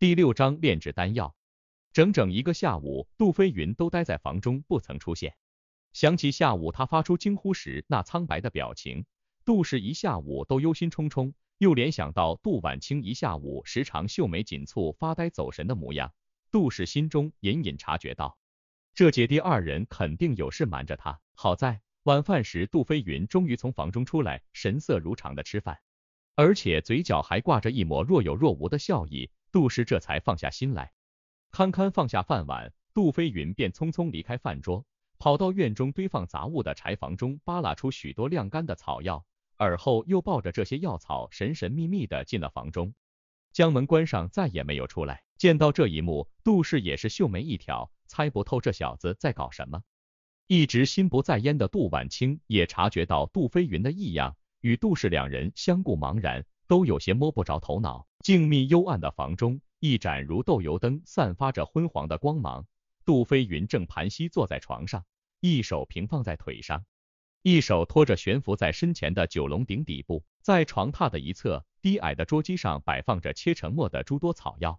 第六章炼制丹药，整整一个下午，杜飞云都待在房中不曾出现。想起下午他发出惊呼时那苍白的表情，杜氏一下午都忧心忡忡。又联想到杜婉清一下午时常秀眉紧蹙、发呆走神的模样，杜氏心中隐隐察觉到，这姐弟二人肯定有事瞒着他。好在晚饭时，杜飞云终于从房中出来，神色如常的吃饭，而且嘴角还挂着一抹若有若无的笑意。杜氏这才放下心来，堪堪放下饭碗，杜飞云便匆匆离开饭桌，跑到院中堆放杂物的柴房中，扒拉出许多晾干的草药，而后又抱着这些药草神神秘秘的进了房中，将门关上，再也没有出来。见到这一幕，杜氏也是秀眉一挑，猜不透这小子在搞什么。一直心不在焉的杜婉清也察觉到杜飞云的异样，与杜氏两人相顾茫然。都有些摸不着头脑。静谧幽暗的房中，一盏如豆油灯，散发着昏黄的光芒。杜飞云正盘膝坐在床上，一手平放在腿上，一手托着悬浮在身前的九龙鼎底部。在床榻的一侧，低矮的桌几上摆放着切成末的诸多草药。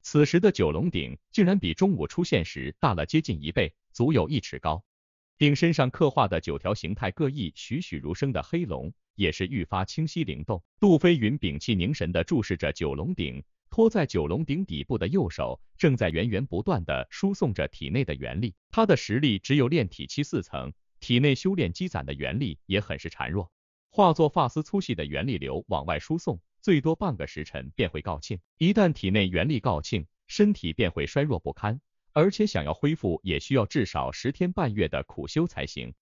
此时的九龙鼎竟然比中午出现时大了接近一倍，足有一尺高。鼎身上刻画的九条形态各异、栩栩如生的黑龙。也是愈发清晰灵动。杜飞云屏气凝神地注视着九龙鼎，托在九龙鼎底部的右手正在源源不断地输送着体内的元力。他的实力只有炼体期四层，体内修炼积攒的元力也很是孱弱，化作发丝粗细的元力流往外输送，最多半个时辰便会告罄。一旦体内元力告罄，身体便会衰弱不堪，而且想要恢复也需要至少十天半月的苦修才行。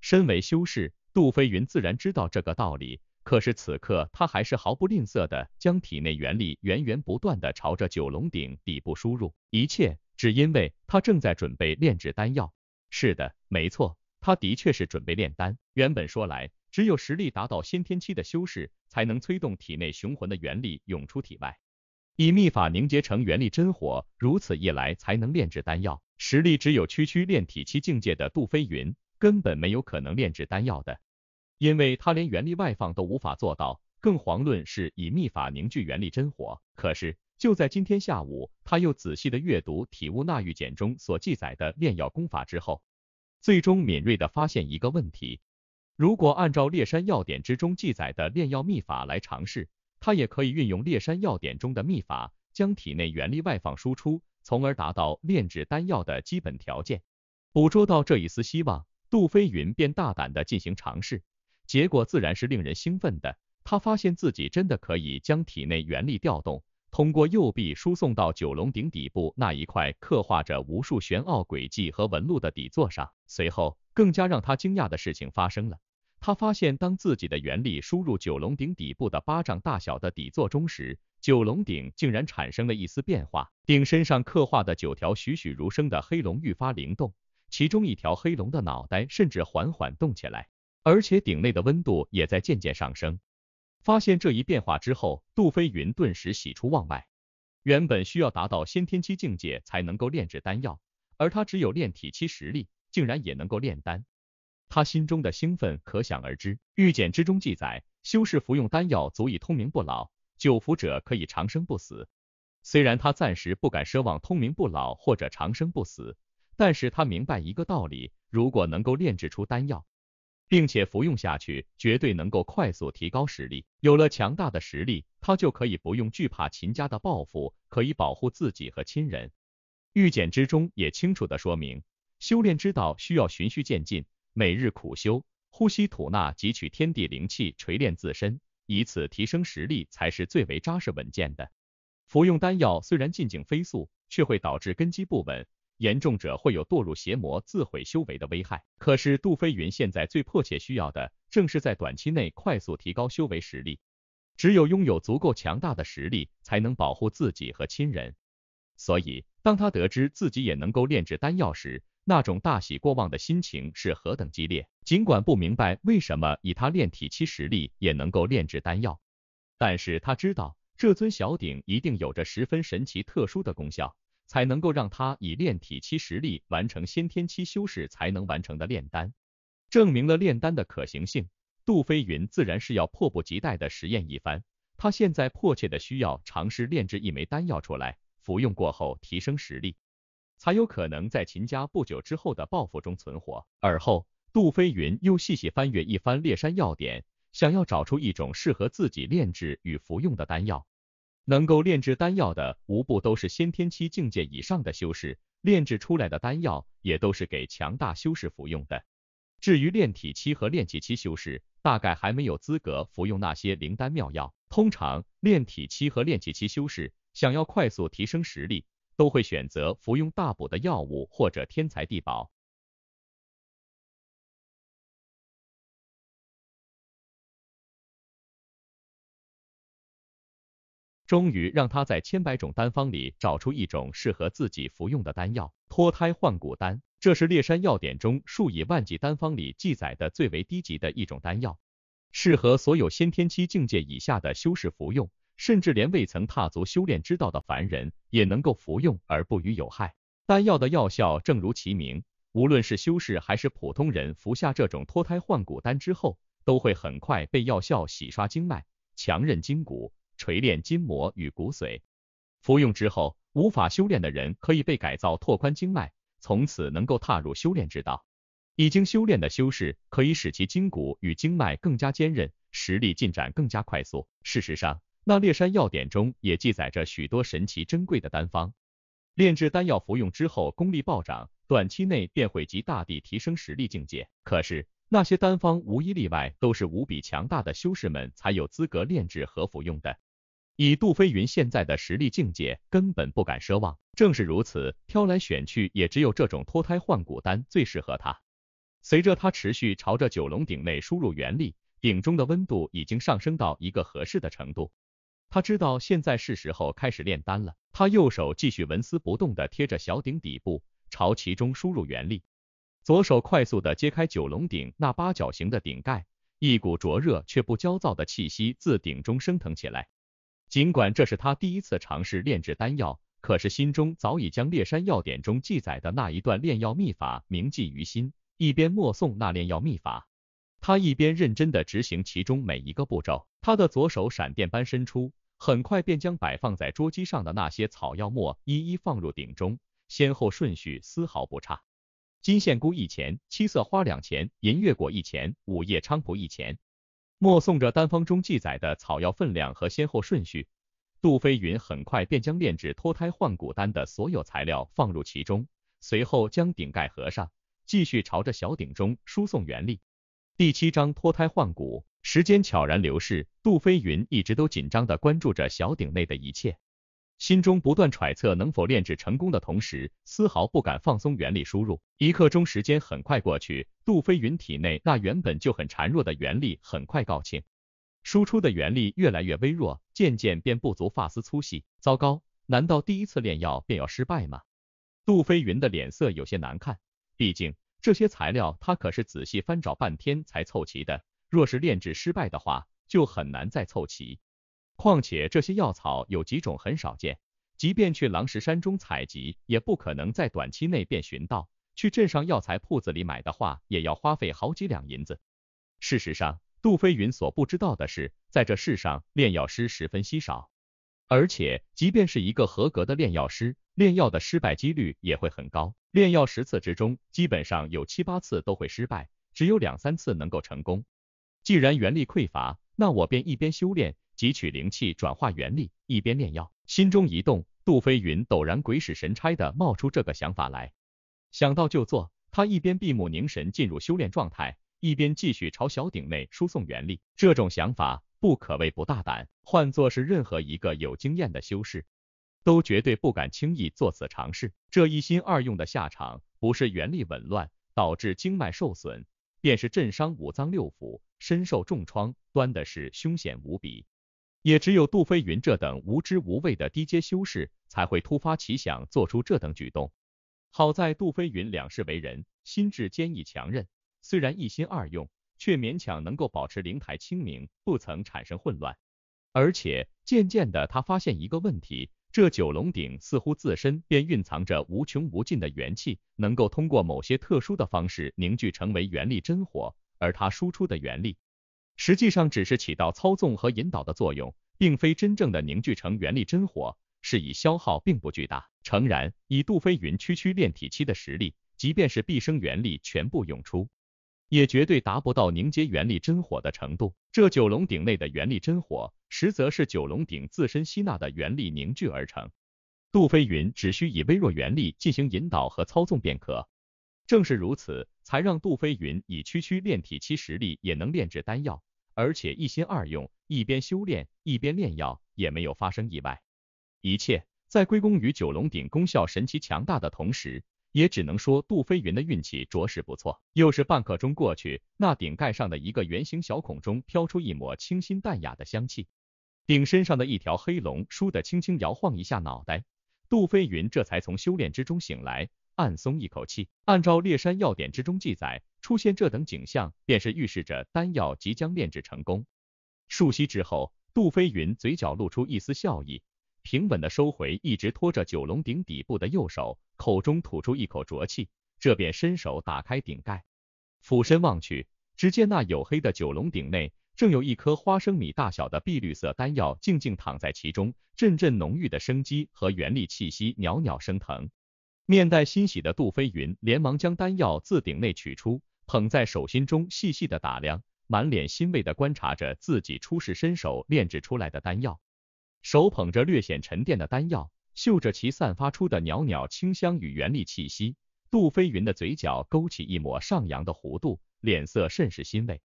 身为修士。杜飞云自然知道这个道理，可是此刻他还是毫不吝啬的将体内元力源源不断的朝着九龙鼎底部输入，一切只因为他正在准备炼制丹药。是的，没错，他的确是准备炼丹。原本说来，只有实力达到先天期的修士，才能催动体内雄浑的元力涌出体外，以秘法凝结成元力真火，如此一来才能炼制丹药。实力只有区区炼体期境界的杜飞云，根本没有可能炼制丹药的。因为他连元力外放都无法做到，更遑论是以秘法凝聚元力真火。可是就在今天下午，他又仔细的阅读体悟纳玉简中所记载的炼药功法之后，最终敏锐的发现一个问题：如果按照列山要点之中记载的炼药秘法来尝试，他也可以运用列山要点中的秘法，将体内元力外放输出，从而达到炼制丹药的基本条件。捕捉到这一丝希望，杜飞云便大胆的进行尝试。结果自然是令人兴奋的，他发现自己真的可以将体内元力调动，通过右臂输送到九龙鼎底部那一块刻画着无数玄奥轨迹和纹路的底座上。随后，更加让他惊讶的事情发生了，他发现当自己的元力输入九龙鼎底部的巴掌大小的底座中时，九龙鼎竟然产生了一丝变化，鼎身上刻画的九条栩栩如生的黑龙愈发灵动，其中一条黑龙的脑袋甚至缓缓动起来。而且鼎内的温度也在渐渐上升。发现这一变化之后，杜飞云顿时喜出望外。原本需要达到先天期境界才能够炼制丹药，而他只有炼体期实力，竟然也能够炼丹，他心中的兴奋可想而知。御简之中记载，修士服用丹药足以通明不老，久服者可以长生不死。虽然他暂时不敢奢望通明不老或者长生不死，但是他明白一个道理，如果能够炼制出丹药。并且服用下去，绝对能够快速提高实力。有了强大的实力，他就可以不用惧怕秦家的报复，可以保护自己和亲人。预检之中也清楚的说明，修炼之道需要循序渐进，每日苦修，呼吸吐纳，汲取天地灵气，锤炼自身，以此提升实力才是最为扎实稳健的。服用丹药虽然进境飞速，却会导致根基不稳。严重者会有堕入邪魔、自毁修为的危害。可是杜飞云现在最迫切需要的，正是在短期内快速提高修为实力。只有拥有足够强大的实力，才能保护自己和亲人。所以，当他得知自己也能够炼制丹药时，那种大喜过望的心情是何等激烈。尽管不明白为什么以他炼体期实力也能够炼制丹药，但是他知道这尊小鼎一定有着十分神奇、特殊的功效。才能够让他以炼体期实力完成先天期修士才能完成的炼丹，证明了炼丹的可行性。杜飞云自然是要迫不及待的实验一番，他现在迫切的需要尝试炼制一枚丹药出来，服用过后提升实力，才有可能在秦家不久之后的报复中存活。而后，杜飞云又细细翻阅一番《列山药典》，想要找出一种适合自己炼制与服用的丹药。能够炼制丹药的，无不都是先天期境界以上的修士，炼制出来的丹药，也都是给强大修士服用的。至于炼体期和炼气期修士，大概还没有资格服用那些灵丹妙药。通常，炼体期和炼气期修士想要快速提升实力，都会选择服用大补的药物或者天材地宝。终于让他在千百种丹方里找出一种适合自己服用的丹药，脱胎换骨丹。这是烈山药典中数以万计丹方里记载的最为低级的一种丹药，适合所有先天期境界以下的修士服用，甚至连未曾踏足修炼之道的凡人也能够服用而不予有害。丹药的药效正如其名，无论是修士还是普通人服下这种脱胎换骨丹之后，都会很快被药效洗刷经脉，强韧筋骨。锤炼筋膜与骨髓，服用之后无法修炼的人可以被改造拓宽经脉，从此能够踏入修炼之道。已经修炼的修士可以使其筋骨与经脉更加坚韧，实力进展更加快速。事实上，那列山药典中也记载着许多神奇珍贵的丹方，炼制丹药服用之后，功力暴涨，短期内便会及大地提升实力境界。可是那些丹方无一例外都是无比强大的修士们才有资格炼制和服用的。以杜飞云现在的实力境界，根本不敢奢望。正是如此，挑来选去，也只有这种脱胎换骨丹最适合他。随着他持续朝着九龙鼎内输入原力，鼎中的温度已经上升到一个合适的程度。他知道现在是时候开始炼丹了。他右手继续纹丝不动的贴着小鼎底部，朝其中输入原力。左手快速的揭开九龙鼎那八角形的顶盖，一股灼热却不焦躁的气息自鼎中升腾起来。尽管这是他第一次尝试炼制丹药，可是心中早已将《烈山药典》中记载的那一段炼药秘法铭记于心。一边默诵那炼药秘法，他一边认真的执行其中每一个步骤。他的左手闪电般伸出，很快便将摆放在桌机上的那些草药末一一放入鼎中，先后顺序丝毫不差。金线菇一钱，七色花两钱，银月果一钱，五叶菖蒲一钱。默诵着丹方中记载的草药分量和先后顺序，杜飞云很快便将炼制脱胎换骨丹的所有材料放入其中，随后将顶盖合上，继续朝着小鼎中输送元力。第七章脱胎换骨，时间悄然流逝，杜飞云一直都紧张的关注着小鼎内的一切。心中不断揣测能否炼制成功的同时，丝毫不敢放松元力输入。一刻钟时间很快过去，杜飞云体内那原本就很孱弱的元力很快告罄，输出的元力越来越微弱，渐渐便不足发丝粗细。糟糕，难道第一次炼药便要失败吗？杜飞云的脸色有些难看，毕竟这些材料他可是仔细翻找半天才凑齐的，若是炼制失败的话，就很难再凑齐。况且这些药草有几种很少见，即便去狼石山中采集，也不可能在短期内便寻到。去镇上药材铺子里买的话，也要花费好几两银子。事实上，杜飞云所不知道的是，在这世上炼药师十分稀少，而且即便是一个合格的炼药师，炼药的失败几率也会很高。炼药十次之中，基本上有七八次都会失败，只有两三次能够成功。既然元力匮乏，那我便一边修炼。汲取灵气，转化元力，一边炼药，心中一动，杜飞云陡然鬼使神差的冒出这个想法来。想到就做，他一边闭目凝神，进入修炼状态，一边继续朝小鼎内输送元力。这种想法不可谓不大胆，换作是任何一个有经验的修士，都绝对不敢轻易做此尝试。这一心二用的下场，不是元力紊乱导致经脉受损，便是震伤五脏六腑，身受重创，端的是凶险无比。也只有杜飞云这等无知无畏的低阶修士，才会突发奇想做出这等举动。好在杜飞云两世为人，心智坚毅强韧，虽然一心二用，却勉强能够保持灵台清明，不曾产生混乱。而且渐渐的，他发现一个问题，这九龙鼎似乎自身便蕴藏着无穷无尽的元气，能够通过某些特殊的方式凝聚成为元力真火，而他输出的元力。实际上只是起到操纵和引导的作用，并非真正的凝聚成元力真火，是以消耗并不巨大。诚然，以杜飞云区区炼体期的实力，即便是毕生元力全部涌出，也绝对达不到凝结元力真火的程度。这九龙鼎内的元力真火，实则是九龙鼎自身吸纳的元力凝聚而成，杜飞云只需以微弱元力进行引导和操纵便可。正是如此，才让杜飞云以区区炼体期实力也能炼制丹药。而且一心二用，一边修炼一边炼药，也没有发生意外。一切在归功于九龙鼎功效神奇强大的同时，也只能说杜飞云的运气着实不错。又是半刻钟过去，那顶盖上的一个圆形小孔中飘出一抹清新淡雅的香气，顶身上的一条黑龙倏地轻轻摇晃一下脑袋，杜飞云这才从修炼之中醒来。暗松一口气。按照《烈山要点》之中记载，出现这等景象，便是预示着丹药即将炼制成功。数息之后，杜飞云嘴角露出一丝笑意，平稳的收回一直托着九龙鼎底部的右手，口中吐出一口浊气，这便伸手打开鼎盖，俯身望去，只见那黝黑的九龙鼎内，正有一颗花生米大小的碧绿色丹药静静躺在其中，阵阵浓郁的生机和元力气息袅袅升腾。面带欣喜的杜飞云连忙将丹药自鼎内取出，捧在手心中细细的打量，满脸欣慰的观察着自己初试身手炼制出来的丹药。手捧着略显沉淀的丹药，嗅着其散发出的袅袅清香与元力气息，杜飞云的嘴角勾起一抹上扬的弧度，脸色甚是欣慰。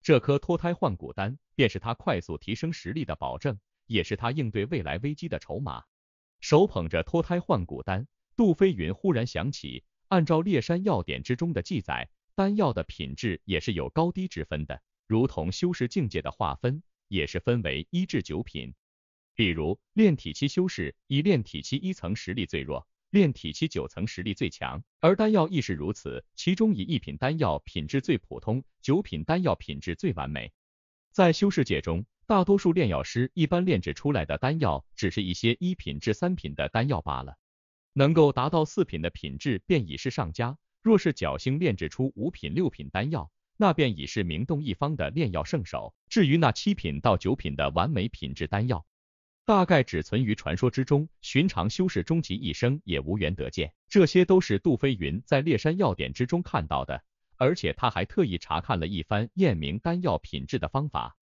这颗脱胎换骨丹，便是他快速提升实力的保证，也是他应对未来危机的筹码。手捧着脱胎换骨丹。杜飞云忽然想起，按照《烈山药典》之中的记载，丹药的品质也是有高低之分的，如同修士境界的划分，也是分为一至九品。比如炼体期修士，以炼体期一层实力最弱，炼体期九层实力最强。而丹药亦是如此，其中以一品丹药品质最普通，九品丹药品质最完美。在修士界中，大多数炼药师一般炼制出来的丹药，只是一些一品至三品的丹药罢了。能够达到四品的品质便已是上佳，若是侥幸炼制出五品六品丹药，那便已是名动一方的炼药圣手。至于那七品到九品的完美品质丹药，大概只存于传说之中，寻常修士终其一生也无缘得见。这些都是杜飞云在烈山药典之中看到的，而且他还特意查看了一番验明丹药品质的方法。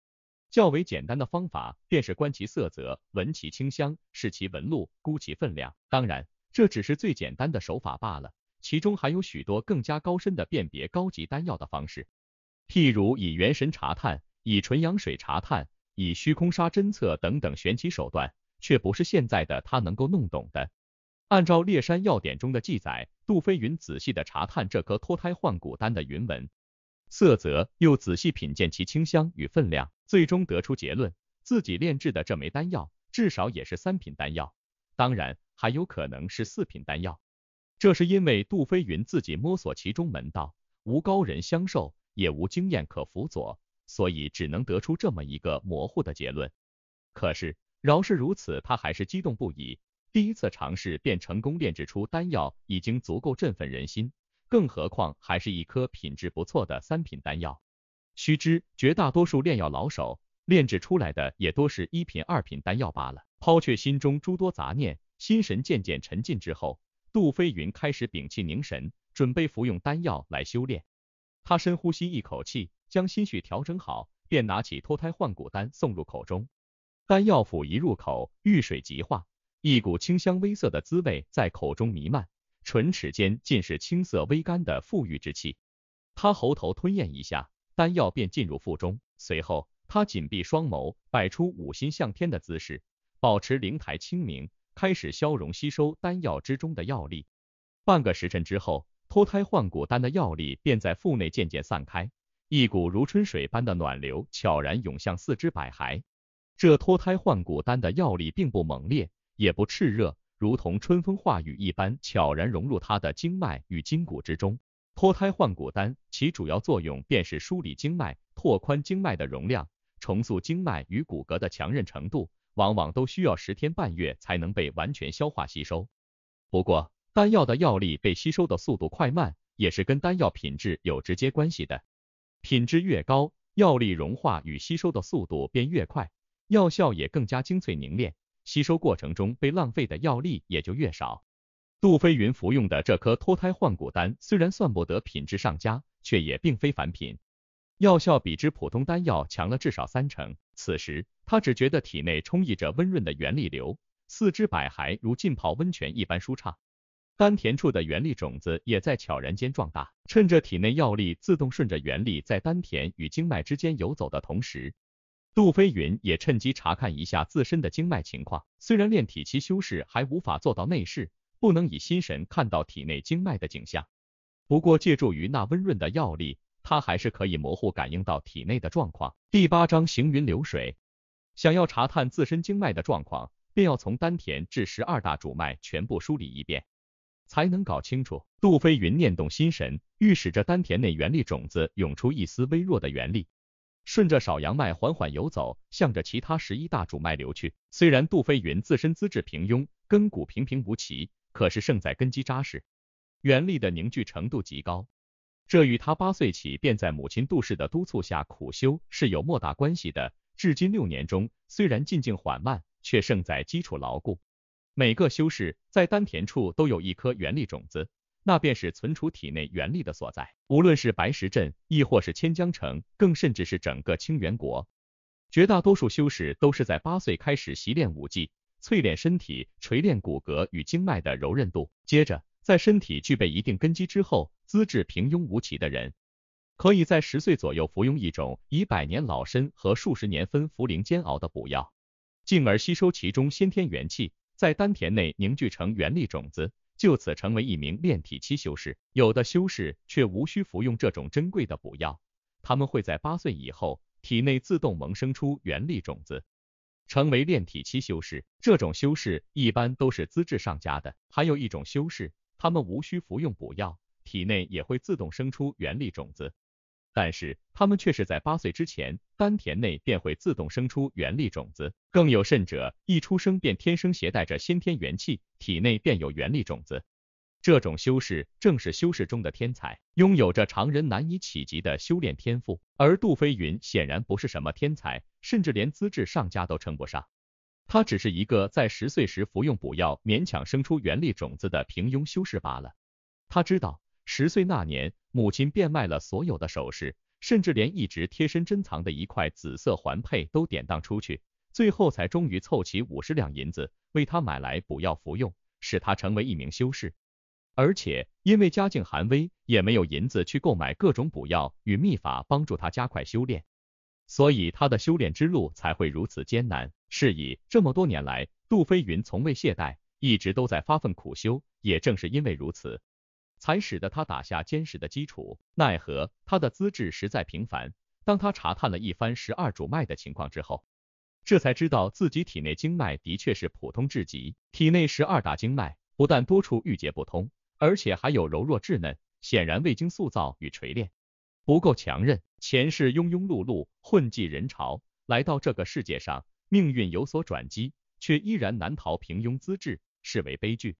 较为简单的方法便是观其色泽，闻其清香，视其纹路，估其分量。当然。这只是最简单的手法罢了，其中还有许多更加高深的辨别高级丹药的方式，譬如以元神查探，以纯阳水查探，以虚空砂侦测等等玄奇手段，却不是现在的他能够弄懂的。按照《列山药典》中的记载，杜飞云仔细的查探这颗脱胎换骨丹的云纹、色泽，又仔细品鉴其清香与分量，最终得出结论，自己炼制的这枚丹药，至少也是三品丹药。当然，还有可能是四品丹药，这是因为杜飞云自己摸索其中门道，无高人相授，也无经验可辅佐，所以只能得出这么一个模糊的结论。可是，饶是如此，他还是激动不已。第一次尝试便成功炼制出丹药，已经足够振奋人心，更何况还是一颗品质不错的三品丹药。须知，绝大多数炼药老手炼制出来的也多是一品、二品丹药罢了。抛却心中诸多杂念，心神渐渐沉静之后，杜飞云开始屏气凝神，准备服用丹药来修炼。他深呼吸一口气，将心绪调整好，便拿起脱胎换骨丹送入口中。丹药甫一入口，遇水即化，一股清香微涩的滋味在口中弥漫，唇齿间尽是青涩微甘的馥郁之气。他喉头吞咽一下，丹药便进入腹中。随后，他紧闭双眸，摆出五心向天的姿势。保持灵台清明，开始消融吸收丹药之中的药力。半个时辰之后，脱胎换骨丹的药力便在腹内渐渐散开，一股如春水般的暖流悄然涌向四肢百骸。这脱胎换骨丹的药力并不猛烈，也不炽热，如同春风化雨一般，悄然融入他的经脉与筋骨之中。脱胎换骨丹其主要作用便是梳理经脉，拓宽经脉的容量，重塑经脉与骨骼的强韧程度。往往都需要十天半月才能被完全消化吸收。不过，丹药的药力被吸收的速度快慢，也是跟丹药品质有直接关系的。品质越高，药力融化与吸收的速度便越快，药效也更加精粹凝练，吸收过程中被浪费的药力也就越少。杜飞云服用的这颗脱胎换骨丹，虽然算不得品质上佳，却也并非凡品，药效比之普通丹药强了至少三成。此时。他只觉得体内充溢着温润的元力流，四肢百骸如浸泡温泉一般舒畅，丹田处的元力种子也在悄然间壮大。趁着体内药力自动顺着元力在丹田与经脉之间游走的同时，杜飞云也趁机查看一下自身的经脉情况。虽然炼体期修士还无法做到内视，不能以心神看到体内经脉的景象，不过借助于那温润的药力，他还是可以模糊感应到体内的状况。第八章行云流水。想要查探自身经脉的状况，便要从丹田至十二大主脉全部梳理一遍，才能搞清楚。杜飞云念动心神，欲使着丹田内元力种子涌出一丝微弱的元力，顺着少阳脉缓缓游走，向着其他十一大主脉流去。虽然杜飞云自身资质平庸，根骨平平无奇，可是胜在根基扎实，元力的凝聚程度极高。这与他八岁起便在母亲杜氏的督促下苦修是有莫大关系的。至今六年中，虽然进境缓慢，却胜在基础牢固。每个修士在丹田处都有一颗元力种子，那便是存储体内元力的所在。无论是白石镇，亦或是千江城，更甚至是整个清源国，绝大多数修士都是在八岁开始习练武技，淬炼身体，锤炼骨骼与经脉的柔韧度。接着，在身体具备一定根基之后，资质平庸无奇的人。可以在十岁左右服用一种以百年老参和数十年分茯苓煎熬的补药，进而吸收其中先天元气，在丹田内凝聚成元力种子，就此成为一名炼体期修士。有的修士却无需服用这种珍贵的补药，他们会在八岁以后，体内自动萌生出元力种子，成为炼体期修士。这种修士一般都是资质上佳的。还有一种修士，他们无需服用补药，体内也会自动生出元力种子。但是他们却是在八岁之前，丹田内便会自动生出元力种子，更有甚者，一出生便天生携带着先天元气，体内便有元力种子。这种修士正是修士中的天才，拥有着常人难以企及的修炼天赋。而杜飞云显然不是什么天才，甚至连资质上佳都称不上，他只是一个在十岁时服用补药勉强生出元力种子的平庸修士罢了。他知道。十岁那年，母亲变卖了所有的首饰，甚至连一直贴身珍藏的一块紫色环佩都典当出去，最后才终于凑齐五十两银子，为他买来补药服用，使他成为一名修士。而且因为家境寒微，也没有银子去购买各种补药与秘法帮助他加快修炼，所以他的修炼之路才会如此艰难。是以，这么多年来，杜飞云从未懈怠，一直都在发奋苦修。也正是因为如此。才使得他打下坚实的基础，奈何他的资质实在平凡。当他查探了一番十二主脉的情况之后，这才知道自己体内经脉的确是普通至极，体内十二大经脉不但多处郁结不通，而且还有柔弱稚嫩，显然未经塑造与锤炼，不够强韧。前世庸庸碌碌，混迹人潮，来到这个世界上，命运有所转机，却依然难逃平庸资质，视为悲剧。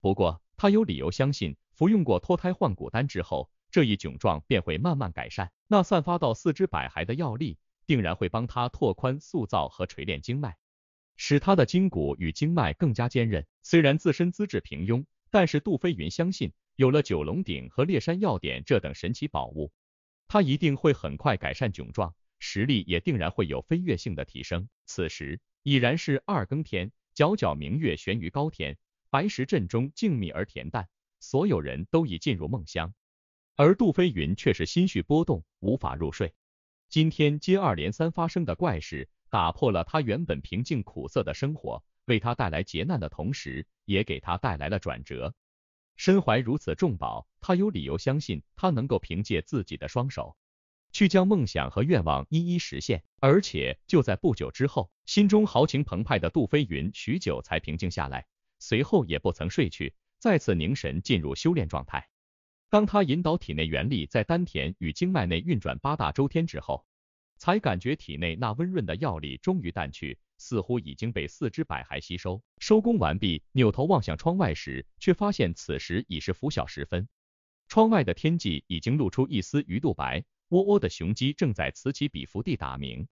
不过他有理由相信。服用过脱胎换骨丹之后，这一窘状便会慢慢改善。那散发到四肢百骸的药力，定然会帮他拓宽、塑造和锤炼经脉，使他的筋骨与经脉更加坚韧。虽然自身资质平庸，但是杜飞云相信，有了九龙鼎和烈山药典这等神奇宝物，他一定会很快改善窘状，实力也定然会有飞跃性的提升。此时已然是二更天，皎皎明月悬于高天，白石镇中静谧而恬淡。所有人都已进入梦乡，而杜飞云却是心绪波动，无法入睡。今天接二连三发生的怪事，打破了他原本平静苦涩的生活，为他带来劫难的同时，也给他带来了转折。身怀如此重宝，他有理由相信，他能够凭借自己的双手，去将梦想和愿望一一实现。而且就在不久之后，心中豪情澎湃的杜飞云，许久才平静下来，随后也不曾睡去。再次凝神进入修炼状态，当他引导体内元力在丹田与经脉内运转八大周天之后，才感觉体内那温润的药力终于淡去，似乎已经被四肢百骸吸收。收工完毕，扭头望向窗外时，却发现此时已是拂晓时分，窗外的天际已经露出一丝鱼肚白，喔喔的雄鸡正在此起彼伏地打鸣。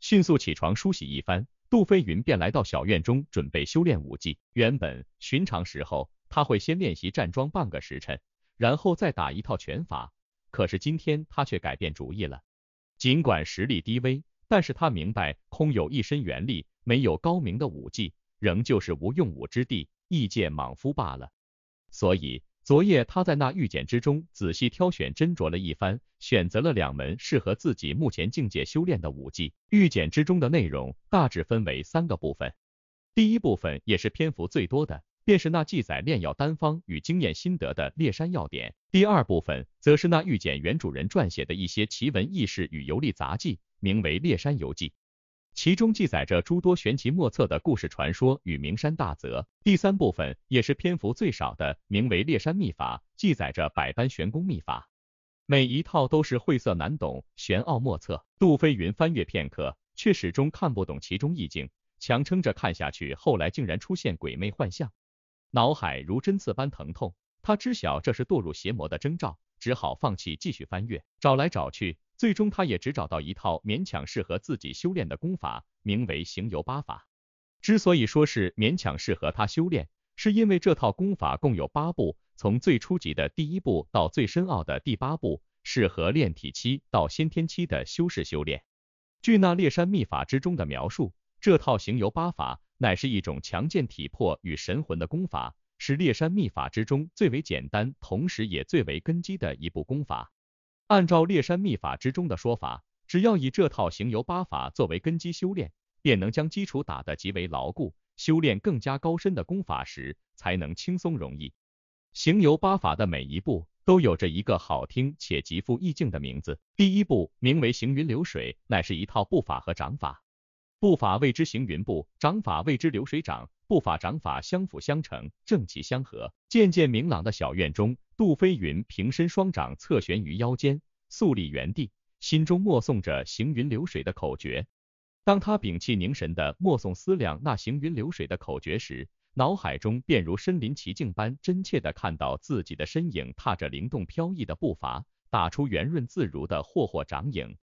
迅速起床梳洗一番，杜飞云便来到小院中准备修炼武技。原本寻常时候。他会先练习站桩半个时辰，然后再打一套拳法。可是今天他却改变主意了。尽管实力低微，但是他明白，空有一身元力，没有高明的武技，仍旧是无用武之地，一介莽夫罢了。所以昨夜他在那御简之中仔细挑选斟酌了一番，选择了两门适合自己目前境界修炼的武技。御简之中的内容大致分为三个部分，第一部分也是篇幅最多的。便是那记载炼药丹方与经验心得的《列山要典》，第二部分则是那遇见原主人撰写的一些奇闻异事与游历杂记，名为《烈山游记》，其中记载着诸多玄奇莫测的故事传说与名山大泽。第三部分也是篇幅最少的，名为《烈山秘法》，记载着百般玄功秘法，每一套都是晦涩难懂、玄奥莫测。杜飞云翻阅片刻，却始终看不懂其中意境，强撑着看下去，后来竟然出现鬼魅幻象。脑海如针刺般疼痛，他知晓这是堕入邪魔的征兆，只好放弃继续翻阅。找来找去，最终他也只找到一套勉强适合自己修炼的功法，名为行游八法。之所以说是勉强适合他修炼，是因为这套功法共有八步，从最初级的第一步到最深奥的第八步，适合炼体期到先天期的修士修炼。据那列山秘法之中的描述，这套行游八法。乃是一种强健体魄与神魂的功法，是烈山秘法之中最为简单，同时也最为根基的一部功法。按照烈山秘法之中的说法，只要以这套行游八法作为根基修炼，便能将基础打得极为牢固，修炼更加高深的功法时，才能轻松容易。行游八法的每一步都有着一个好听且极富意境的名字，第一步名为行云流水，乃是一套步法和掌法。步法谓之行云步，掌法谓之流水掌，步法、掌法相辅相成，正气相合。渐渐明朗的小院中，杜飞云平身，双掌侧悬于腰间，肃立原地，心中默诵着行云流水的口诀。当他屏气凝神地默诵、思量那行云流水的口诀时，脑海中便如身临其境般真切地看到自己的身影，踏着灵动飘逸的步伐，打出圆润自如的霍霍掌影。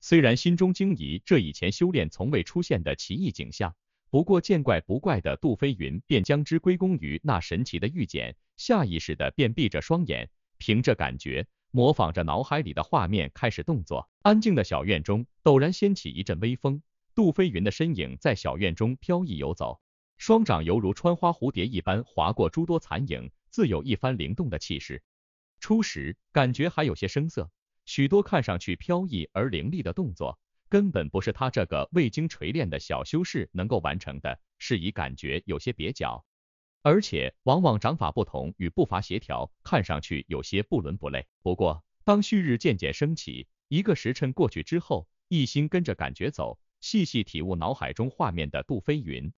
虽然心中惊疑，这以前修炼从未出现的奇异景象，不过见怪不怪的杜飞云便将之归功于那神奇的玉简，下意识的便闭着双眼，凭着感觉，模仿着脑海里的画面开始动作。安静的小院中，陡然掀起一阵微风，杜飞云的身影在小院中飘逸游走，双掌犹如穿花蝴蝶一般划过诸多残影，自有一番灵动的气势。初时感觉还有些生涩。许多看上去飘逸而凌厉的动作，根本不是他这个未经锤炼的小修士能够完成的，是以感觉有些蹩脚，而且往往掌法不同与步伐协调，看上去有些不伦不类。不过，当旭日渐渐升起，一个时辰过去之后，一心跟着感觉走，细细体悟脑海中画面的杜飞云，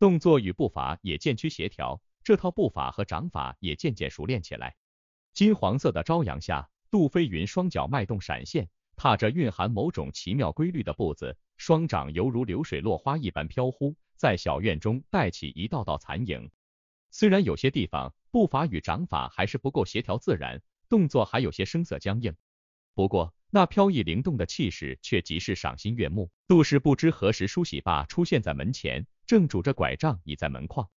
动作与步伐也渐趋协调，这套步法和掌法也渐渐熟练起来。金黄色的朝阳下。杜飞云双脚脉动闪现，踏着蕴含某种奇妙规律的步子，双掌犹如流水落花一般飘忽，在小院中带起一道道残影。虽然有些地方步伐与掌法还是不够协调自然，动作还有些声色僵硬，不过那飘逸灵动的气势却极是赏心悦目。杜氏不知何时梳洗罢，出现在门前，正拄着拐杖倚在门框，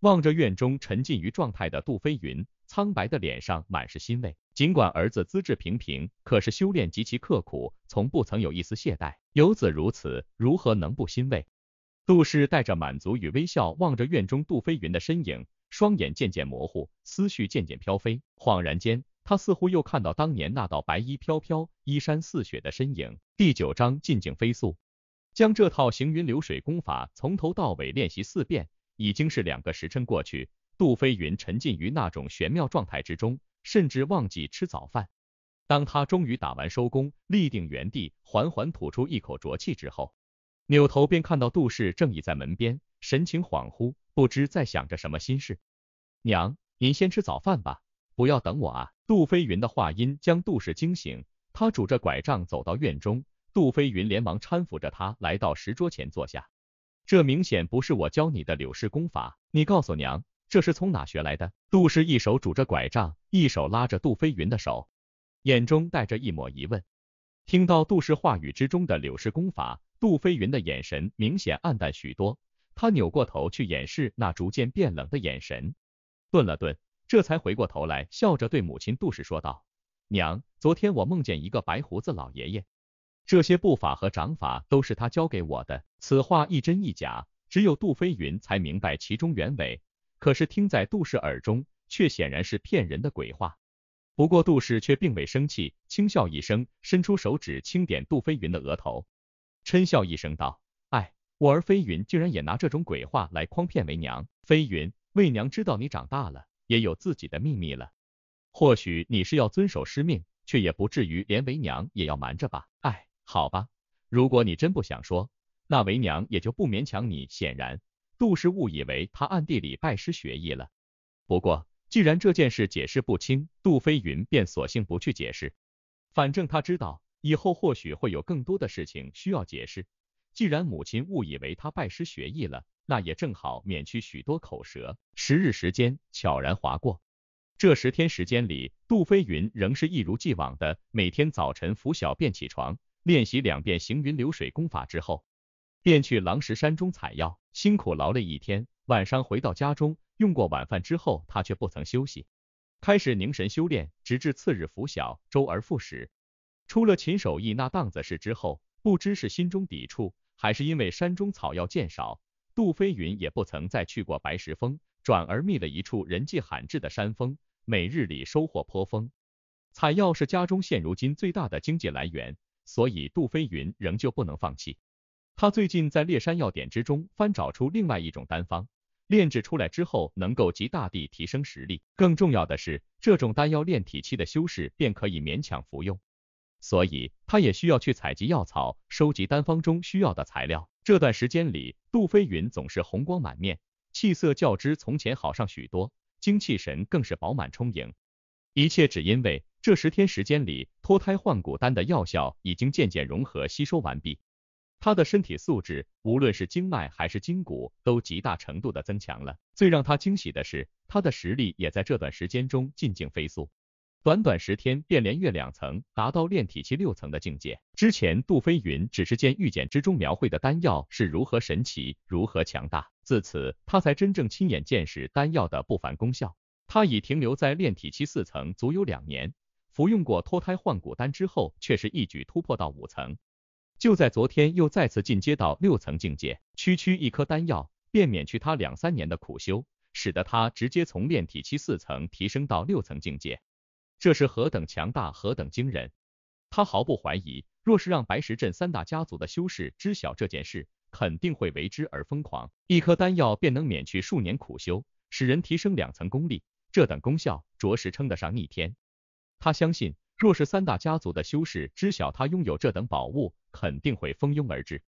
望着院中沉浸于状态的杜飞云，苍白的脸上满是欣慰。尽管儿子资质平平，可是修炼极其刻苦，从不曾有一丝懈怠。有子如此，如何能不欣慰？杜氏带着满足与微笑望着院中杜飞云的身影，双眼渐渐模糊，思绪渐渐飘飞。恍然间，他似乎又看到当年那道白衣飘飘、衣衫似雪的身影。第九章：进境飞速，将这套行云流水功法从头到尾练习四遍，已经是两个时辰过去。杜飞云沉浸于那种玄妙状态之中。甚至忘记吃早饭。当他终于打完收工，立定原地，缓缓吐出一口浊气之后，扭头便看到杜氏正倚在门边，神情恍惚，不知在想着什么心事。娘，您先吃早饭吧，不要等我啊。杜飞云的话音将杜氏惊醒，他拄着拐杖走到院中，杜飞云连忙搀扶着他来到石桌前坐下。这明显不是我教你的柳氏功法，你告诉娘。这是从哪学来的？杜氏一手拄着拐杖，一手拉着杜飞云的手，眼中带着一抹疑问。听到杜氏话语之中的柳氏功法，杜飞云的眼神明显暗淡许多。他扭过头去，掩饰那逐渐变冷的眼神，顿了顿，这才回过头来，笑着对母亲杜氏说道：“娘，昨天我梦见一个白胡子老爷爷，这些步法和掌法都是他教给我的。”此话一真一假，只有杜飞云才明白其中原委。可是听在杜氏耳中，却显然是骗人的鬼话。不过杜氏却并未生气，轻笑一声，伸出手指轻点杜飞云的额头，嗔笑一声道：“哎，我儿飞云竟然也拿这种鬼话来诓骗为娘。飞云，为娘知道你长大了，也有自己的秘密了。或许你是要遵守师命，却也不至于连为娘也要瞒着吧？哎，好吧，如果你真不想说，那为娘也就不勉强你。显然。”杜氏误以为他暗地里拜师学艺了，不过既然这件事解释不清，杜飞云便索性不去解释，反正他知道以后或许会有更多的事情需要解释。既然母亲误以为他拜师学艺了，那也正好免去许多口舌。十日时间悄然划过，这十天时间里，杜飞云仍是一如既往的每天早晨拂晓便起床，练习两遍行云流水功法之后。便去狼石山中采药，辛苦劳累一天，晚上回到家中，用过晚饭之后，他却不曾休息，开始凝神修炼，直至次日拂晓，周而复始。出了秦守义那档子事之后，不知是心中抵触，还是因为山中草药渐少，杜飞云也不曾再去过白石峰，转而觅了一处人迹罕至的山峰，每日里收获颇丰。采药是家中现如今最大的经济来源，所以杜飞云仍旧不能放弃。他最近在烈山药典之中翻找出另外一种丹方，炼制出来之后能够极大地提升实力。更重要的是，这种丹药炼体期的修士便可以勉强服用。所以，他也需要去采集药草，收集丹方中需要的材料。这段时间里，杜飞云总是红光满面，气色较之从前好上许多，精气神更是饱满充盈。一切只因为这十天时间里，脱胎换骨丹的药效已经渐渐融合吸收完毕。他的身体素质，无论是经脉还是筋骨，都极大程度的增强了。最让他惊喜的是，他的实力也在这段时间中进境飞速，短短十天便连越两层，达到炼体期六层的境界。之前杜飞云只是见玉简之中描绘的丹药是如何神奇，如何强大，自此他才真正亲眼见识丹药的不凡功效。他已停留在炼体期四层足有两年，服用过脱胎换骨丹之后，却是一举突破到五层。就在昨天，又再次进阶到六层境界，区区一颗丹药便免去他两三年的苦修，使得他直接从炼体期四层提升到六层境界，这是何等强大，何等惊人！他毫不怀疑，若是让白石镇三大家族的修士知晓这件事，肯定会为之而疯狂。一颗丹药便能免去数年苦修，使人提升两层功力，这等功效，着实称得上逆天。他相信。若是三大家族的修士知晓他拥有这等宝物，肯定会蜂拥而至，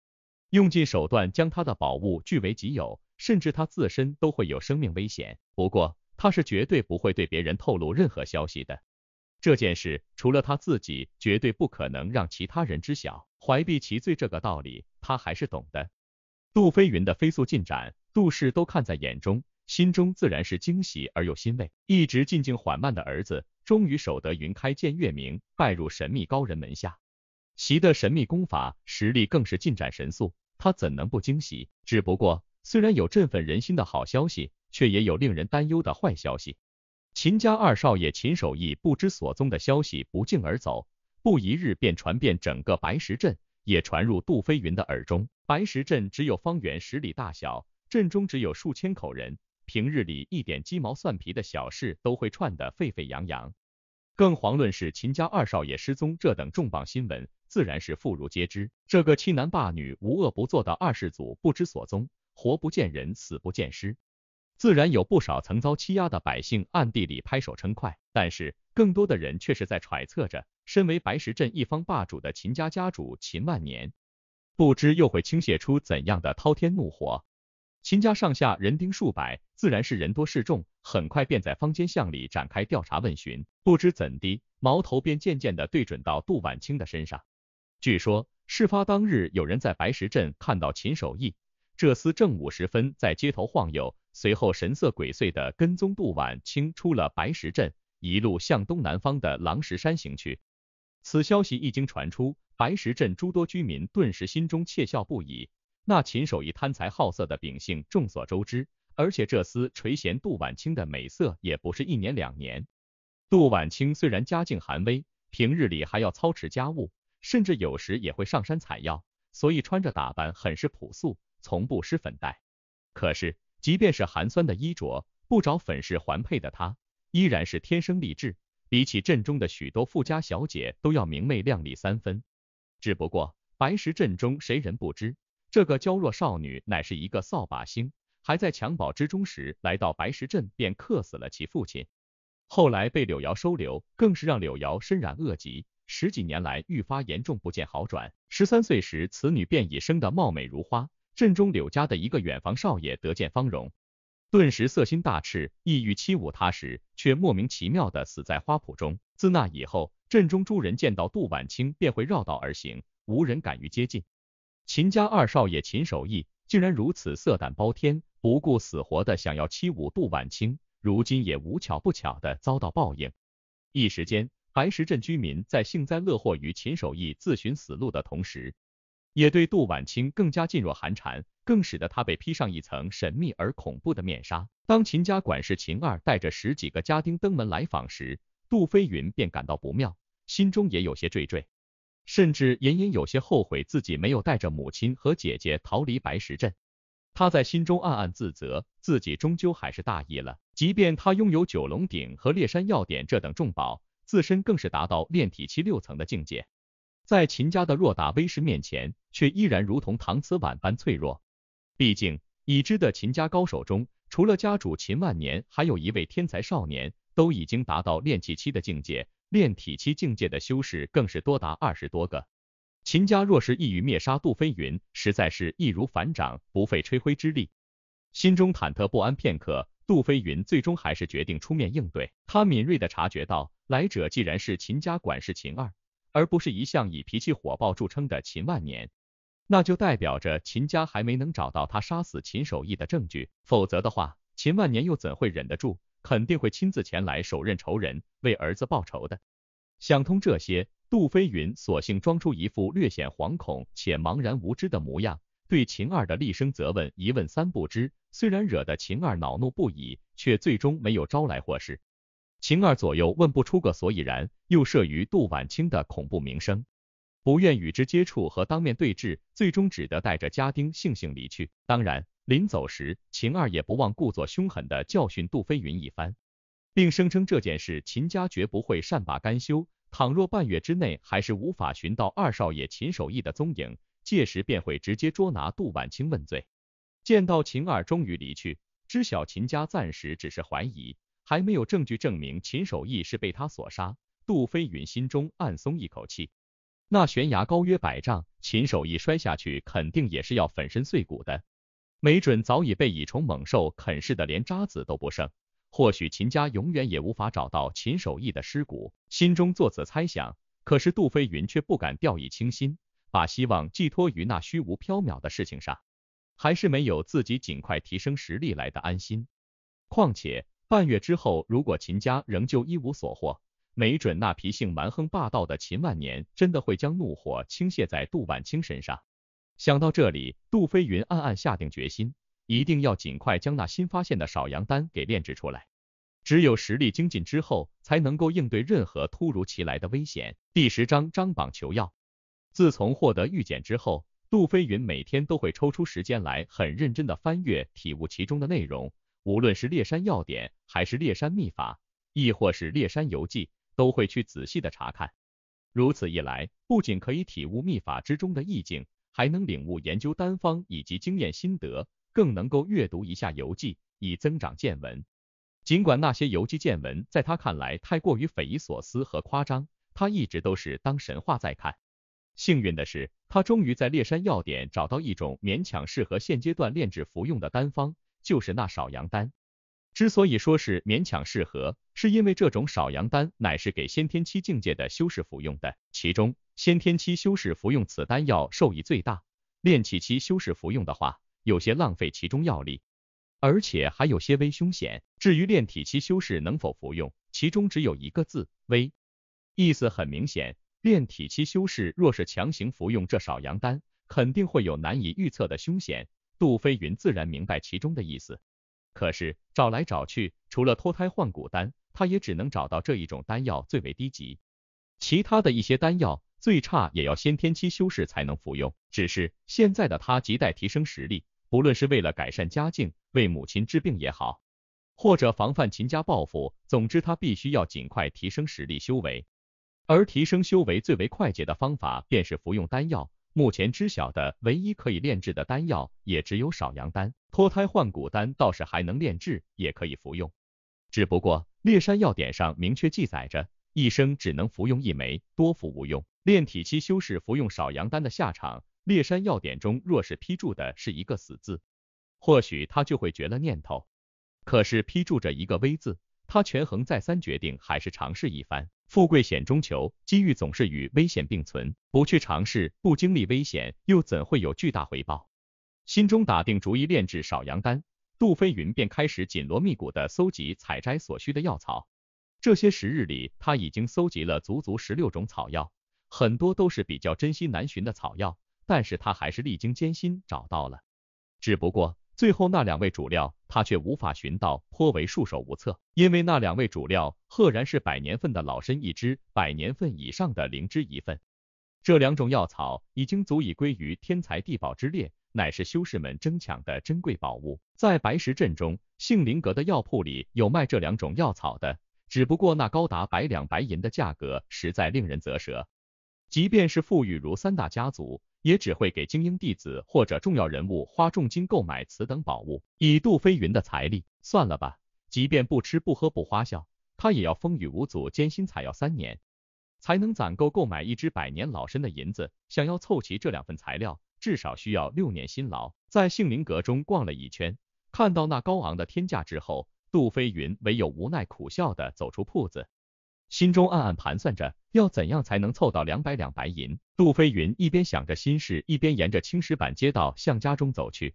用尽手段将他的宝物据为己有，甚至他自身都会有生命危险。不过，他是绝对不会对别人透露任何消息的。这件事除了他自己，绝对不可能让其他人知晓。怀璧其罪这个道理，他还是懂的。杜飞云的飞速进展，杜氏都看在眼中。心中自然是惊喜而又欣慰，一直静静缓慢的儿子终于守得云开见月明，拜入神秘高人门下，习得神秘功法，实力更是进展神速，他怎能不惊喜？只不过虽然有振奋人心的好消息，却也有令人担忧的坏消息。秦家二少爷秦守义不知所踪的消息不胫而走，不一日便传遍整个白石镇，也传入杜飞云的耳中。白石镇只有方圆十里大小，镇中只有数千口人。平日里一点鸡毛蒜皮的小事都会串得沸沸扬扬，更遑论是秦家二少爷失踪这等重磅新闻，自然是妇孺皆知。这个欺男霸女、无恶不作的二世祖不知所踪，活不见人，死不见尸，自然有不少曾遭欺压的百姓暗地里拍手称快，但是更多的人却是在揣测着，身为白石镇一方霸主的秦家家主秦万年，不知又会倾泻出怎样的滔天怒火。秦家上下人丁数百。自然是人多势众，很快便在坊间巷里展开调查问询。不知怎的，矛头便渐渐的对准到杜婉清的身上。据说事发当日，有人在白石镇看到秦守义这厮正午时分在街头晃悠，随后神色鬼祟的跟踪杜婉清出了白石镇，一路向东南方的狼石山行去。此消息一经传出，白石镇诸多居民顿时心中窃笑不已。那秦守义贪财好色的秉性众所周知。而且这厮垂涎杜婉清的美色也不是一年两年。杜婉清虽然家境寒微，平日里还要操持家务，甚至有时也会上山采药，所以穿着打扮很是朴素，从不施粉黛。可是，即便是寒酸的衣着，不着粉饰环佩的她，依然是天生丽质，比起镇中的许多富家小姐都要明媚靓丽三分。只不过，白石镇中谁人不知，这个娇弱少女乃是一个扫把星。还在襁褓之中时，来到白石镇便克死了其父亲，后来被柳瑶收留，更是让柳瑶身染恶疾，十几年来愈发严重，不见好转。十三岁时，此女便已生得貌美如花，镇中柳家的一个远房少爷得见芳容，顿时色心大炽，意欲欺侮她时，却莫名其妙的死在花圃中。自那以后，镇中诸人见到杜婉清便会绕道而行，无人敢于接近。秦家二少爷秦守义竟然如此色胆包天。不顾死活的想要欺侮杜婉清，如今也无巧不巧的遭到报应。一时间，白石镇居民在幸灾乐祸于秦守义自寻死路的同时，也对杜婉清更加噤若寒蝉，更使得他被披上一层神秘而恐怖的面纱。当秦家管事秦二带着十几个家丁登门来访时，杜飞云便感到不妙，心中也有些惴惴，甚至隐隐有些后悔自己没有带着母亲和姐姐逃离白石镇。他在心中暗暗自责，自己终究还是大意了。即便他拥有九龙鼎和烈山药典这等重宝，自身更是达到炼体七六层的境界，在秦家的偌大威势面前，却依然如同搪瓷碗般脆弱。毕竟，已知的秦家高手中，除了家主秦万年，还有一位天才少年，都已经达到炼气期的境界，炼体期境界的修士更是多达二十多个。秦家若是意欲灭杀杜飞云，实在是易如反掌，不费吹灰之力。心中忐忑不安片刻，杜飞云最终还是决定出面应对。他敏锐的察觉到，来者既然是秦家管事秦二，而不是一向以脾气火爆著称的秦万年，那就代表着秦家还没能找到他杀死秦守义的证据。否则的话，秦万年又怎会忍得住，肯定会亲自前来手刃仇人，为儿子报仇的。想通这些。杜飞云索性装出一副略显惶恐且茫然无知的模样，对秦二的厉声责问一问三不知，虽然惹得秦二恼怒不已，却最终没有招来祸事。秦二左右问不出个所以然，又慑于杜婉清的恐怖名声，不愿与之接触和当面对质，最终只得带着家丁悻悻离去。当然，临走时，秦二也不忘故作凶狠地教训杜飞云一番，并声称这件事秦家绝不会善罢甘休。倘若半月之内还是无法寻到二少爷秦守义的踪影，届时便会直接捉拿杜婉清问罪。见到秦二终于离去，知晓秦家暂时只是怀疑，还没有证据证明秦守义是被他所杀，杜飞云心中暗松一口气。那悬崖高约百丈，秦守义摔下去肯定也是要粉身碎骨的，没准早已被蚁虫猛兽啃噬的连渣子都不剩。或许秦家永远也无法找到秦守义的尸骨，心中作此猜想。可是杜飞云却不敢掉以轻心，把希望寄托于那虚无缥缈的事情上，还是没有自己尽快提升实力来的安心。况且半月之后，如果秦家仍旧一无所获，没准那脾性蛮横霸道的秦万年真的会将怒火倾泻在杜婉清身上。想到这里，杜飞云暗暗下定决心。一定要尽快将那新发现的少阳丹给炼制出来，只有实力精进之后，才能够应对任何突如其来的危险。第十章张榜求药。自从获得玉简之后，杜飞云每天都会抽出时间来，很认真的翻阅、体悟其中的内容。无论是猎山要点，还是猎山秘法，亦或是猎山游记，都会去仔细的查看。如此一来，不仅可以体悟秘法之中的意境，还能领悟研究单方以及经验心得。更能够阅读一下游记，以增长见闻。尽管那些游记见闻在他看来太过于匪夷所思和夸张，他一直都是当神话在看。幸运的是，他终于在烈山药典找到一种勉强适合现阶段炼制服用的丹方，就是那少阳丹。之所以说是勉强适合，是因为这种少阳丹乃是给先天期境界的修士服用的，其中先天期修士服用此丹药受益最大，炼气期修士服用的话。有些浪费其中药力，而且还有些微凶险。至于炼体期修士能否服用，其中只有一个字，微”，意思很明显，炼体期修士若是强行服用这少阳丹，肯定会有难以预测的凶险。杜飞云自然明白其中的意思，可是找来找去，除了脱胎换骨丹，他也只能找到这一种丹药最为低级，其他的一些丹药，最差也要先天期修士才能服用。只是现在的他亟待提升实力。不论是为了改善家境、为母亲治病也好，或者防范秦家报复，总之他必须要尽快提升实力修为。而提升修为最为快捷的方法便是服用丹药。目前知晓的唯一可以炼制的丹药也只有少阳丹，脱胎换骨丹倒是还能炼制，也可以服用。只不过烈山药典上明确记载着，一生只能服用一枚，多服无用。炼体期修士服用少阳丹的下场。列山要点中若是批注的是一个死字，或许他就会绝了念头。可是批注着一个危字，他权衡再三，决定还是尝试一番。富贵险中求，机遇总是与危险并存。不去尝试，不经历危险，又怎会有巨大回报？心中打定主意炼制少阳丹，杜飞云便开始紧锣密鼓的搜集采摘所需的药草。这些时日里，他已经搜集了足足十六种草药，很多都是比较珍惜难寻的草药。但是他还是历经艰辛找到了，只不过最后那两位主料他却无法寻到，颇为束手无策。因为那两位主料赫然是百年份的老参一只，百年份以上的灵芝一份。这两种药草已经足以归于天材地宝之列，乃是修士们争抢的珍贵宝物。在白石镇中，杏林阁的药铺里有卖这两种药草的，只不过那高达百两白银的价格实在令人啧舌。即便是富裕如三大家族，也只会给精英弟子或者重要人物花重金购买此等宝物。以杜飞云的财力，算了吧。即便不吃不喝不花销，他也要风雨无阻艰辛采药三年，才能攒够购买一只百年老参的银子。想要凑齐这两份材料，至少需要六年辛劳。在杏林阁中逛了一圈，看到那高昂的天价之后，杜飞云唯有无奈苦笑的走出铺子。心中暗暗盘算着要怎样才能凑到两百两白银。杜飞云一边想着心事，一边沿着青石板街道向家中走去，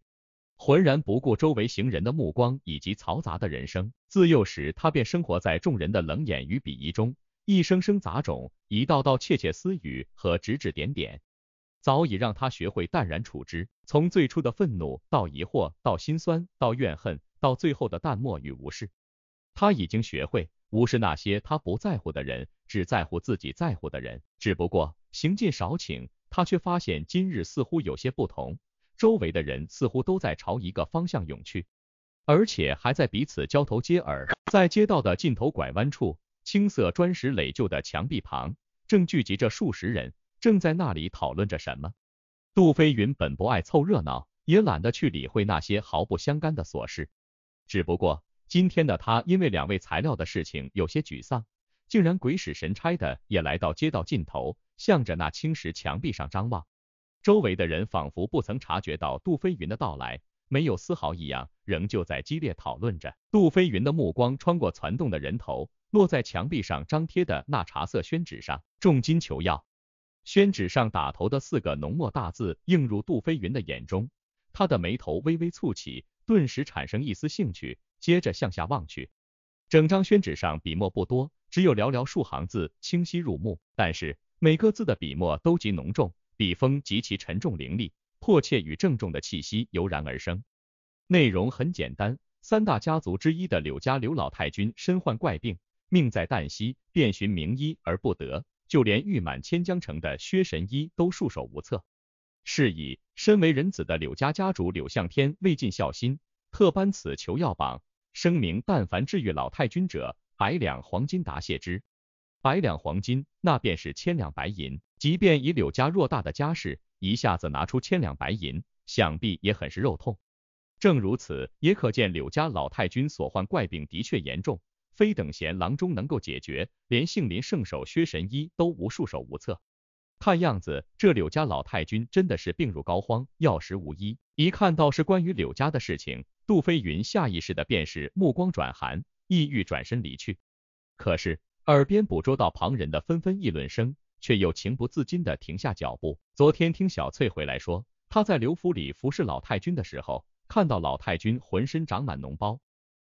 浑然不顾周围行人的目光以及嘈杂的人声。自幼时，他便生活在众人的冷眼与鄙夷中，一声声杂种，一道道窃窃私语和指指点点，早已让他学会淡然处之。从最初的愤怒，到疑惑，到心酸，到怨恨，到最后的淡漠与无视，他已经学会。无视那些他不在乎的人，只在乎自己在乎的人。只不过行进少顷，他却发现今日似乎有些不同，周围的人似乎都在朝一个方向涌去，而且还在彼此交头接耳。在街道的尽头拐弯处，青色砖石垒就的墙壁旁，正聚集着数十人，正在那里讨论着什么。杜飞云本不爱凑热闹，也懒得去理会那些毫不相干的琐事。只不过。今天的他因为两位材料的事情有些沮丧，竟然鬼使神差的也来到街道尽头，向着那青石墙壁上张望。周围的人仿佛不曾察觉到杜飞云的到来，没有丝毫异样，仍旧在激烈讨论着。杜飞云的目光穿过攒动的人头，落在墙壁上张贴的那茶色宣纸上。重金求药，宣纸上打头的四个浓墨大字映入杜飞云的眼中，他的眉头微微蹙起，顿时产生一丝兴趣。接着向下望去，整张宣纸上笔墨不多，只有寥寥数行字清晰入目。但是每个字的笔墨都极浓重，笔锋极其沉重凌厉，迫切与郑重的气息油然而生。内容很简单，三大家族之一的柳家，柳老太君身患怪病，命在旦夕，遍寻名医而不得，就连誉满千江城的薛神医都束手无策。是以，身为人子的柳家家主柳向天未尽孝心，特颁此求药榜。声明：但凡治愈老太君者，百两黄金答谢之。百两黄金，那便是千两白银。即便以柳家偌大的家世，一下子拿出千两白银，想必也很是肉痛。正如此，也可见柳家老太君所患怪病的确严重，非等闲郎中能够解决，连杏林圣手薛神医都无束手无策。看样子，这柳家老太君真的是病入膏肓，药石无医。一看到是关于柳家的事情。杜飞云下意识的便是目光转寒，意欲转身离去，可是耳边捕捉到旁人的纷纷议论声，却又情不自禁的停下脚步。昨天听小翠回来说，她在刘府里服侍老太君的时候，看到老太君浑身长满脓包，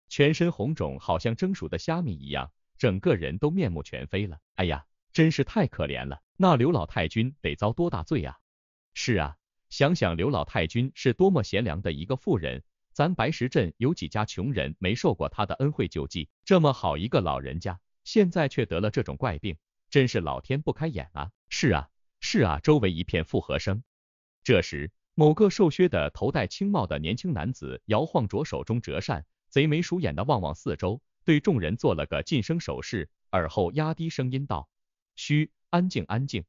全身红肿，好像蒸熟的虾米一样，整个人都面目全非了。哎呀，真是太可怜了，那刘老太君得遭多大罪啊？是啊，想想刘老太君是多么贤良的一个妇人。咱白石镇有几家穷人没受过他的恩惠救济，这么好一个老人家，现在却得了这种怪病，真是老天不开眼啊！是啊，是啊，周围一片附和声。这时，某个瘦削的、头戴青帽的年轻男子摇晃着手中折扇，贼眉鼠眼的望望四周，对众人做了个噤声手势，而后压低声音道：“嘘，安静，安静。”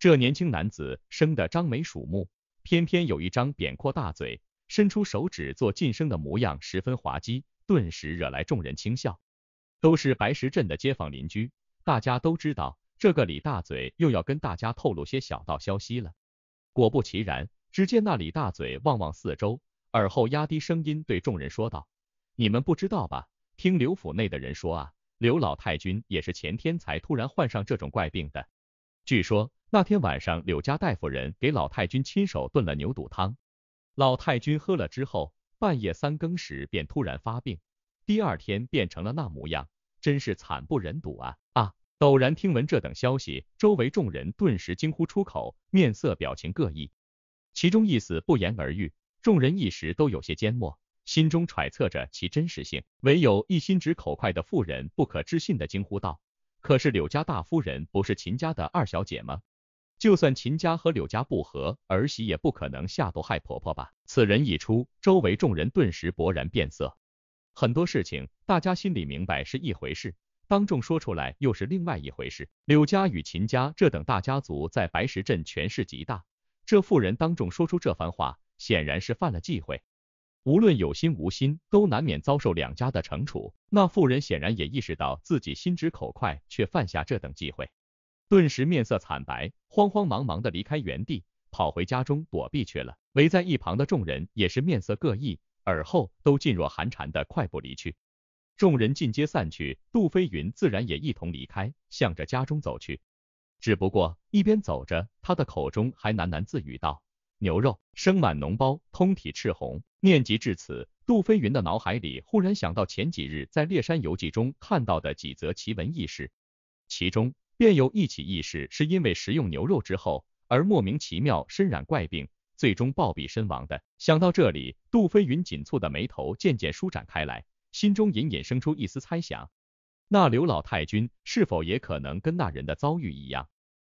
这年轻男子生得张眉鼠目，偏偏有一张扁阔大嘴。伸出手指做晋升的模样，十分滑稽，顿时惹来众人轻笑。都是白石镇的街坊邻居，大家都知道这个李大嘴又要跟大家透露些小道消息了。果不其然，只见那李大嘴望望四周，而后压低声音对众人说道：“你们不知道吧？听刘府内的人说啊，刘老太君也是前天才突然患上这种怪病的。据说那天晚上，柳家大夫人给老太君亲手炖了牛肚汤。”老太君喝了之后，半夜三更时便突然发病，第二天变成了那模样，真是惨不忍睹啊！啊！陡然听闻这等消息，周围众人顿时惊呼出口，面色表情各异，其中意思不言而喻。众人一时都有些缄默，心中揣测着其真实性。唯有一心直口快的妇人，不可置信的惊呼道：“可是柳家大夫人不是秦家的二小姐吗？”就算秦家和柳家不和，儿媳也不可能下毒害婆婆吧？此人一出，周围众人顿时勃然变色。很多事情，大家心里明白是一回事，当众说出来又是另外一回事。柳家与秦家这等大家族在白石镇权势极大，这妇人当众说出这番话，显然是犯了忌讳。无论有心无心，都难免遭受两家的惩处。那妇人显然也意识到自己心直口快，却犯下这等忌讳。顿时面色惨白，慌慌忙忙的离开原地，跑回家中躲避去了。围在一旁的众人也是面色各异，而后都噤若寒蝉的快步离去。众人尽皆散去，杜飞云自然也一同离开，向着家中走去。只不过一边走着，他的口中还喃喃自语道：“牛肉生满脓包，通体赤红。”念及至此，杜飞云的脑海里忽然想到前几日在猎山游记中看到的几则奇闻异事，其中。便有一起意事，是因为食用牛肉之后而莫名其妙身染怪病，最终暴毙身亡的。想到这里，杜飞云紧蹙的眉头渐渐舒展开来，心中隐隐生出一丝猜想：那刘老太君是否也可能跟那人的遭遇一样？